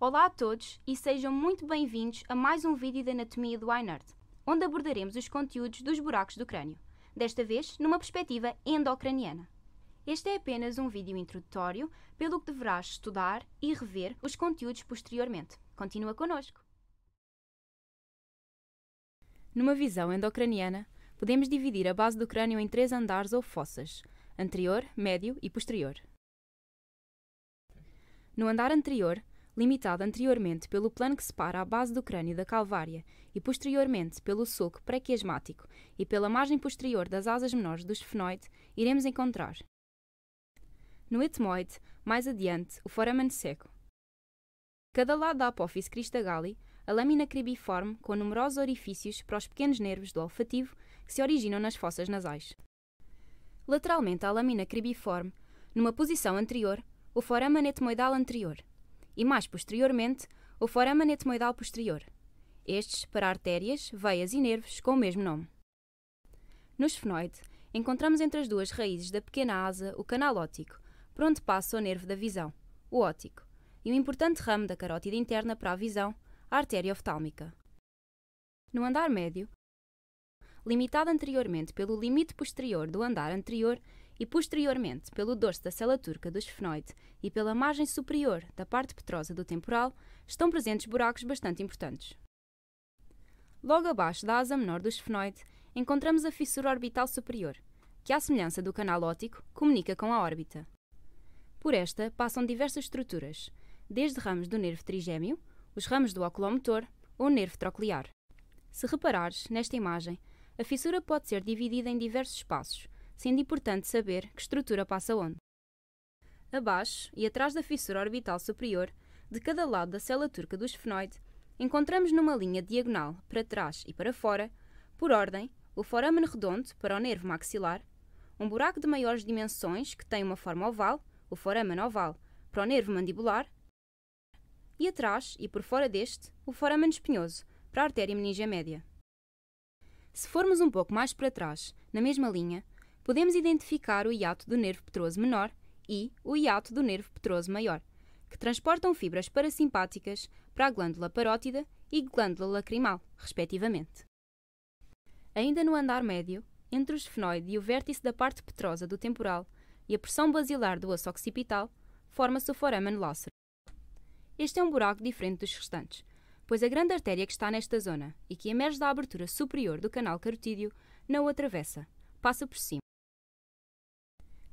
Olá a todos e sejam muito bem-vindos a mais um vídeo de Anatomia do iNerd, onde abordaremos os conteúdos dos buracos do crânio, desta vez numa perspectiva endocraniana. Este é apenas um vídeo introdutório, pelo que deverás estudar e rever os conteúdos posteriormente. Continua connosco! Numa visão endocraniana, podemos dividir a base do crânio em três andares ou fossas, anterior, médio e posterior. No andar anterior, limitada anteriormente pelo plano que separa a base do crânio da calvária e posteriormente pelo sulco pré-quiasmático e pela margem posterior das asas menores do esfenoide, iremos encontrar no etmoide, mais adiante, o foramen seco. Cada lado da apófise cristagali, a lâmina cribiforme com numerosos orifícios para os pequenos nervos do olfativo que se originam nas fossas nasais. Lateralmente à lâmina cribiforme, numa posição anterior, o foramen etmoidal anterior, e mais posteriormente o foramen etmoidal posterior. Estes para artérias, veias e nervos com o mesmo nome. No esfenoide, encontramos entre as duas raízes da pequena asa o canal óptico, por onde passa o nervo da visão, o óptico, e um importante ramo da carótida interna para a visão, a artéria oftálmica. No andar médio, limitado anteriormente pelo limite posterior do andar anterior e posteriormente pelo dorso da célula turca do fenoide e pela margem superior da parte petrosa do temporal, estão presentes buracos bastante importantes. Logo abaixo da asa menor do fenoide, encontramos a fissura orbital superior, que, à semelhança do canal óptico, comunica com a órbita. Por esta passam diversas estruturas, desde ramos do nervo trigêmeo, os ramos do oculomotor ou nervo troclear. Se reparares, nesta imagem, a fissura pode ser dividida em diversos espaços, sendo importante saber que estrutura passa onde. Abaixo e atrás da fissura orbital superior, de cada lado da célula turca do esfenoide, encontramos numa linha diagonal para trás e para fora, por ordem, o foramen redondo para o nervo maxilar, um buraco de maiores dimensões que tem uma forma oval, o foramen oval, para o nervo mandibular, e atrás e por fora deste, o foramen espinhoso, para a artéria meningea média. Se formos um pouco mais para trás, na mesma linha, podemos identificar o hiato do nervo petroso menor e o hiato do nervo petroso maior, que transportam fibras parasimpáticas para a glândula parótida e glândula lacrimal, respectivamente. Ainda no andar médio, entre o esfenoide e o vértice da parte petrosa do temporal e a pressão basilar do osso occipital, forma-se o foramen lacero. Este é um buraco diferente dos restantes, pois a grande artéria que está nesta zona e que emerge da abertura superior do canal carotídeo não o atravessa, passa por cima.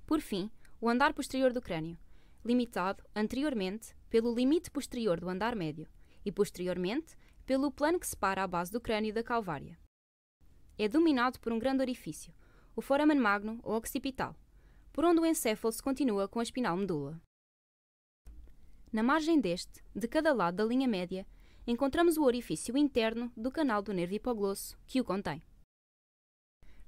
Por fim, o andar posterior do crânio, limitado anteriormente pelo limite posterior do andar médio e posteriormente pelo plano que separa a base do crânio da calvária. É dominado por um grande orifício, o foramen magno ou occipital, por onde o encéfalo se continua com a espinal medula. Na margem deste, de cada lado da linha média, encontramos o orifício interno do canal do nervo hipoglosso que o contém.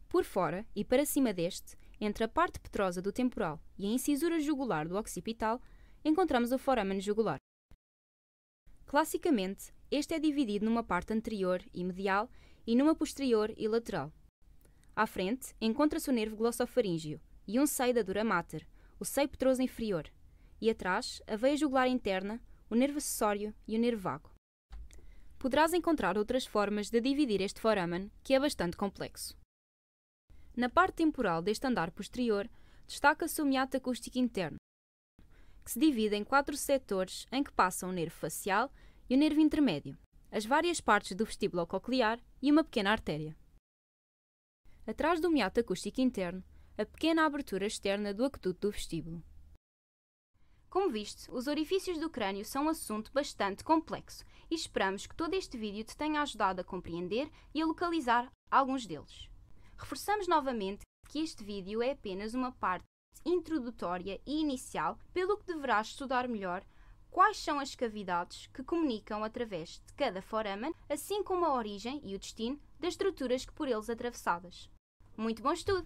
Por fora e para cima deste entre a parte petrosa do temporal e a incisura jugular do occipital, encontramos o foramen jugular. Classicamente, este é dividido numa parte anterior e medial e numa posterior e lateral. À frente, encontra-se o nervo glossofaríngeo e um seio da dura mater, o seio petroso inferior, e atrás, a veia jugular interna, o nervo acessório e o nervo vago. Poderás encontrar outras formas de dividir este foramen, que é bastante complexo. Na parte temporal deste andar posterior, destaca-se o miato acústico interno, que se divide em quatro setores em que passam o nervo facial e o nervo intermédio, as várias partes do vestíbulo coclear e uma pequena artéria. Atrás do miato acústico interno, a pequena abertura externa do aqueduto do vestíbulo. Como viste, os orifícios do crânio são um assunto bastante complexo e esperamos que todo este vídeo te tenha ajudado a compreender e a localizar alguns deles. Reforçamos novamente que este vídeo é apenas uma parte introdutória e inicial, pelo que deverás estudar melhor quais são as cavidades que comunicam através de cada foramen, assim como a origem e o destino das estruturas que por eles atravessadas. Muito bom estudo!